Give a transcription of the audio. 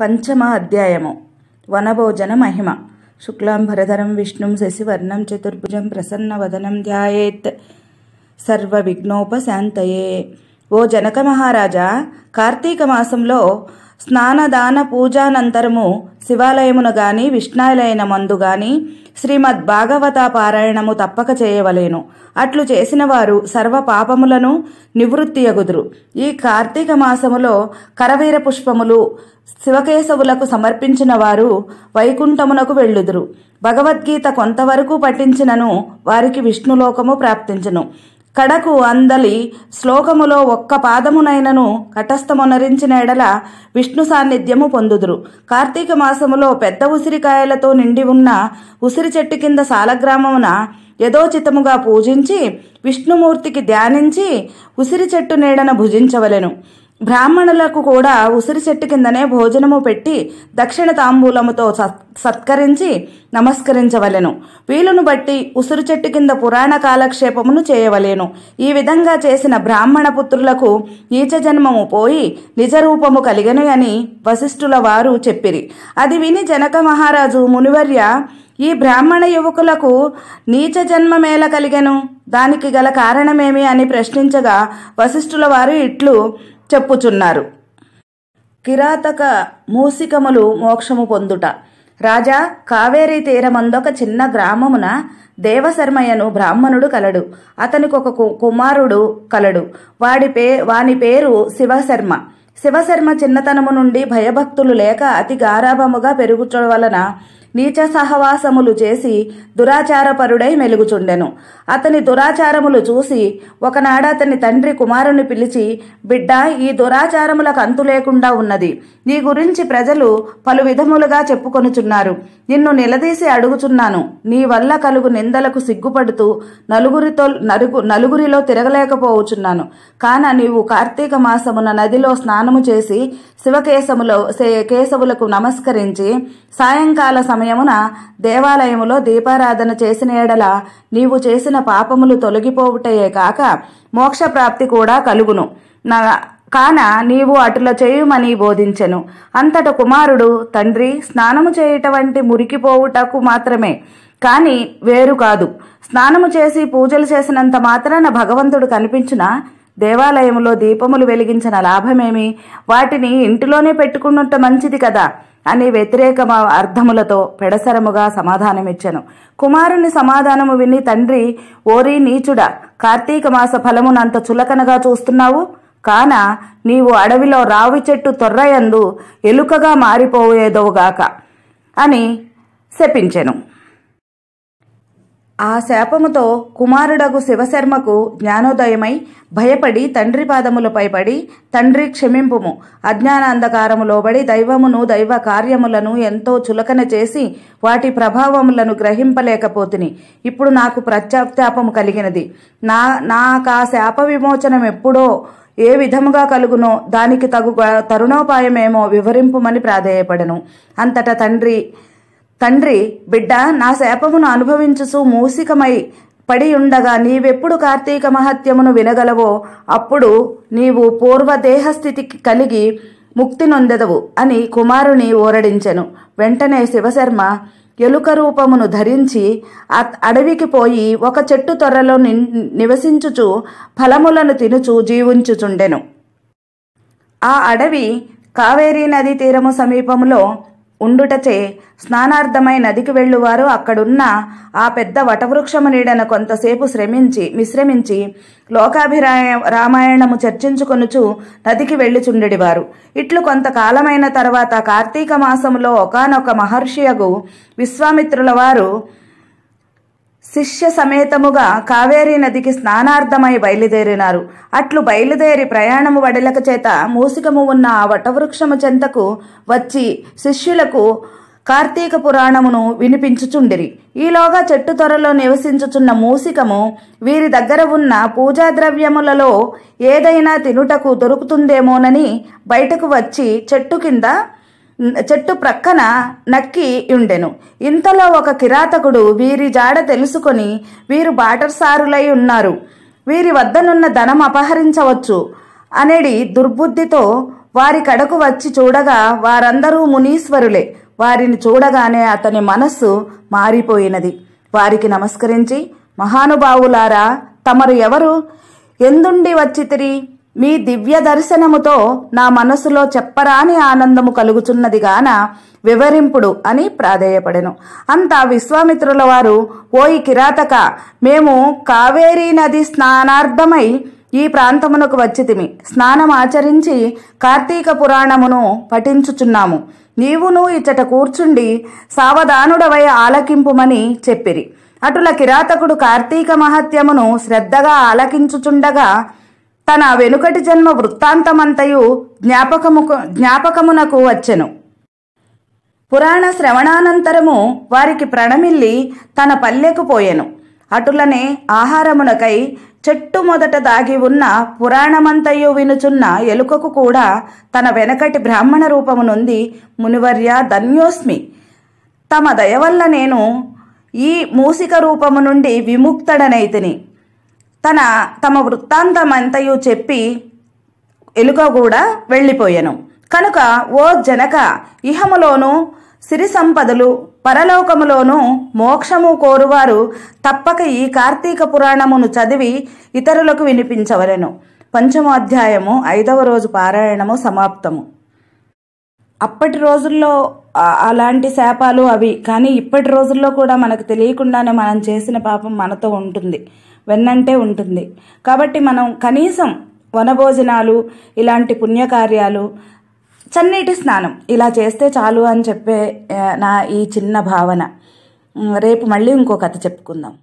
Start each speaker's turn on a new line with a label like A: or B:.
A: పంచమ అధ్యాయము వనభోజన మహిమ శుక్లాంబరధరం విష్ణుం శశివర్ణం చతుర్భుజం ప్రసన్నవదనం ధ్యాయేత్ సర్వ విఘ్నోపశాంతయే ఓ జనక మహారాజా కార్తీక మాసంలో స్నానదాన పూజానంతరము శివాలయమును గాని మందు గాని శ్రీమద్ భాగవత పారాయణము తప్పక చేయవలేను అట్లు చేసిన వారు సర్వ పాపములను నివృత్తియగుదురు ఈ కార్తీక మాసములో కరవీర పుష్పములు శివకేశవులకు సమర్పించిన వారు వైకుంఠమునకు వెళ్ళుదురు భగవద్గీత కొంతవరకు పఠించినను వారికి విష్ణులోకము ప్రాప్తించను కడకు అందలి శ్లోకములో ఒక్క పాదమునైనను కటస్థమునరించిన ఎడల విష్ణు సాన్నిధ్యము పొందుదురు కార్తీక మాసములో పెద్ద ఉసిరికాయలతో నిండి ఉన్న ఉసిరి చెట్టు కింద సాలగ్రామమున యథోచితముగా పూజించి విష్ణుమూర్తికి ధ్యానించి ఉసిరి చెట్టు నీడన భుజించవలెను బ్రాహ్మణులకు కూడా ఉసిరి చెట్టు కిందనే భోజనము పెట్టి దక్షిణ తాంబూలముతో సత్కరించి నమస్కరించవలెను వీలును బట్టి ఉసిరి చెట్టు కింద పురాణ కాలక్షేపమును చేయవలేను ఈ విధంగా చేసిన బ్రాహ్మణ పుత్రులకు నీచ జన్మము పోయి నిజరూపము కలిగను అని వశిష్ఠుల వారు చెప్పిరి అది విని జనక మహారాజు మునివర్య ఈ బ్రాహ్మణ యువకులకు నీచ జన్మమేల కలిగెను దానికి గల కారణమేమి అని ప్రశ్నించగా వశిష్ఠుల వారు ఇట్లు చెప్పుచున్నారు కిరాతక మూసికములు మోక్షము పొందుట రాజా కావేరీ తీరమందొక చిన్న గ్రామమున దేవశర్మయ్యను బ్రాహ్మణుడు కలడు అతనికొక కుమారుడు కలడు వాడి పే వాని పేరు శివశర్మ శివశర్మ చిన్నతనము నుండి భయభక్తులు లేక అతి గారాభముగా పెరుగుట వలన నీచ సహవాసములు చేసి దురాచారపరుడై మెలుగుచుండెను అతని దురాచారములు చూసి ఒకనాడతని తండ్రి కుమారుని పిలిచి బిడ్డ ఈ దురాచారములకు అంతు లేకుండా ఉన్నది నీ గురించి ప్రజలు పలు విధములుగా చెప్పుకొనుచున్నారు నిన్ను నిలదీసి అడుగుచున్నాను నీ వల్ల కలుగు నిందలకు సిగ్గుపడుతూ నలుగురితో నలుగు నలుగురిలో తిరగలేకపోవచున్నాను కాన నీవు కార్తీక మాసమున నదిలో స్నానము చేసి శివకేశములో కేశవులకు నమస్కరించి సాయంకాల సమయం సమయమున దేవాలయములో దీపారాధన చేసిన ఎడల నీవు చేసిన పాపములు తొలగిపోవుటయే కాక మోక్షప్రాప్తి కూడా కలుగును నా కాన నీవు అటుల చేయుమని బోధించెను అంతట కుమారుడు తండ్రి స్నానము చేయుట వంటి మురికిపోవుటకు మాత్రమే కాని వేరు కాదు స్నానము చేసి పూజలు చేసినంత మాత్రాన భగవంతుడు కనిపించిన దేవాలయంలో దీపములు వెలిగించిన లాభమేమి వాటిని ఇంటిలోనే పెట్టుకున్నట్టు మంచిది కదా అని వ్యతిరేక అర్థములతో పెడసరముగా సమాధానమిచ్చెను కుమారుని సమాధానము విని తండ్రి ఓరి నీచుడా కార్తీక మాస ఫలమునంత చులకనగా చూస్తున్నావు కాన నీవు అడవిలో రావి చెట్టు తొర్రయందు ఎలుకగా మారిపోయేదోగాక అని శపించెను ఆ శాపముతో కుమారుడగు శివశర్మకు జ్ఞానోదయమై భయపడి తండ్రి పాదములపై పడి తండ్రి క్షమింపుము అజ్ఞానాంధకారము లోబడి దైవమును దైవ కార్యములను ఎంతో చులకన చేసి వాటి ప్రభావములను గ్రహింపలేకపోతుని ఇప్పుడు నాకు ప్రత్యాప్తాపము కలిగినది నా నాకు ఆ శాప విమోచనం ఎప్పుడో ఏ విధముగా కలుగునో దానికి తగు తరుణోపాయమేమో వివరింపుమని ప్రాధేయపడను అంతటా తండ్రి తండ్రి బిడ్డ నా శాపమును అనుభవించుచు మూసికమై పడియుండగా నీవెప్పుడు కార్తీక మహత్యమును వినగలవో అప్పుడు నీవు పూర్వ దేహస్థితికి కలిగి ముక్తి నొందెదవు అని కుమారుని ఓరడించెను వెంటనే శివశర్మ ఎలుక రూపమును ధరించి అడవికి పోయి ఒక చెట్టు తొర్రలో నివసించుచు ఫలములను తినుచు జీవించుచుండెను ఆ అడవి కావేరీ నదీ తీరము సమీపంలో ఉండుటచే స్నానార్థమై నదికి వెళ్ళువారు అక్కడున్న ఆ పెద్ద వటవృక్షము నీడన కొంతసేపు శ్రమించి విశ్రమించి లోకాభిరాయ రామాయణము చర్చించుకొనుచు నదికి వెళ్ళుచుండెడివారు ఇట్లు కొంతకాలమైన తర్వాత కార్తీక మాసములో ఒకనొక మహర్షియగు విశ్వామిత్రుల వారు శిష్య సమేతముగా కావేరీ నదికి స్నానార్థమై బయలుదేరినారు అట్లు బయలుదేరి ప్రయాణము వడలక చేత మూసికము ఉన్న ఆ వటవృక్షము చెంతకు వచ్చి శిష్యులకు కార్తీక పురాణమును వినిపించుచుండిరి ఈలోగా చెట్టు త్వరలో నివసించుచున్న మూసికము వీరి దగ్గర ఉన్న పూజా ద్రవ్యములలో ఏదైనా తినుటకు దొరుకుతుందేమోనని బయటకు వచ్చి చెట్టు కింద చెట్టు ప్రక్కన నక్కి ఉండెను ఇంతలో ఒక కిరాతకుడు వీరి జాడ తెలుసుకొని వీరు బాటసారులై ఉన్నారు వీరి వద్దనున్న ధనం అపహరించవచ్చు అనేది దుర్బుద్ధితో వారి కడకు వచ్చి చూడగా వారందరూ మునీశ్వరులే వారిని చూడగానే అతని మనస్సు మారిపోయినది వారికి నమస్కరించి మహానుభావులారా తమరు ఎవరు ఎందుండి వచ్చితిరి మీ దివ్య దర్శనముతో నా మనసులో చెప్పరాని ఆనందము కలుగుచున్నదిగాన వివరింపుడు అని ప్రాధేయపడెను అంతా విశ్వామిత్రుల వారు ఓయి కిరాతక మేము కావేరీ నది స్నానార్థమై ఈ ప్రాంతమునకు వచ్చితిమి స్నానం ఆచరించి కార్తీక పురాణమును పఠించుచున్నాము నీవును ఇచ్చట కూర్చుండి సావధానుడవై ఆలకింపుమని చెప్పిరి అటుల కిరాతకుడు కార్తీక మహత్యమును శ్రద్ధగా ఆలకించుచుండగా తన వెనుకటి జన్మ వృత్తాంతమంతయు జ్ఞాపకముకు జ్ఞాపకమునకు వచ్చెను పురాణ శ్రవణానంతరము వారికి ప్రణమిల్లి తన పల్లెకు పోయెను అటులనే ఆహారమునకై చెట్టు మొదట దాగి ఉన్న పురాణమంతయు వినుచున్న ఎలుకకు కూడా తన వెనకటి బ్రాహ్మణ రూపము నుండి మునివర్య ధన్యోస్మి తమ దయవల్ల నేను ఈ మూసిక రూపము నుండి విముక్తడనైతిని తన తమ వృత్తాంతమంతయు చెప్పి ఎలుక కూడా వెళ్ళిపోయెను కనుక ఓ జనక ఇహములోను సిరి సంపదలు పరలోకములోను మోక్షము కోరువారు తప్పక ఈ కార్తీక పురాణమును చదివి ఇతరులకు వినిపించవలెను పంచమాధ్యాయము అధ్యాయము ఐదవ రోజు పారాయణము సమాప్తము అప్పటి రోజుల్లో అలాంటి శాపాలు అవి కానీ ఇప్పటి రోజుల్లో కూడా మనకు తెలియకుండానే మనం చేసిన పాపం మనతో ఉంటుంది వెన్నంటే ఉంటుంది కాబట్టి మనం కనీసం వనభోజనాలు ఇలాంటి పుణ్యకార్యాలు చన్నీటి స్నానం ఇలా చేస్తే చాలు అని చెప్పే నా ఈ చిన్న భావన రేపు మళ్ళీ ఇంకో కథ చెప్పుకుందాం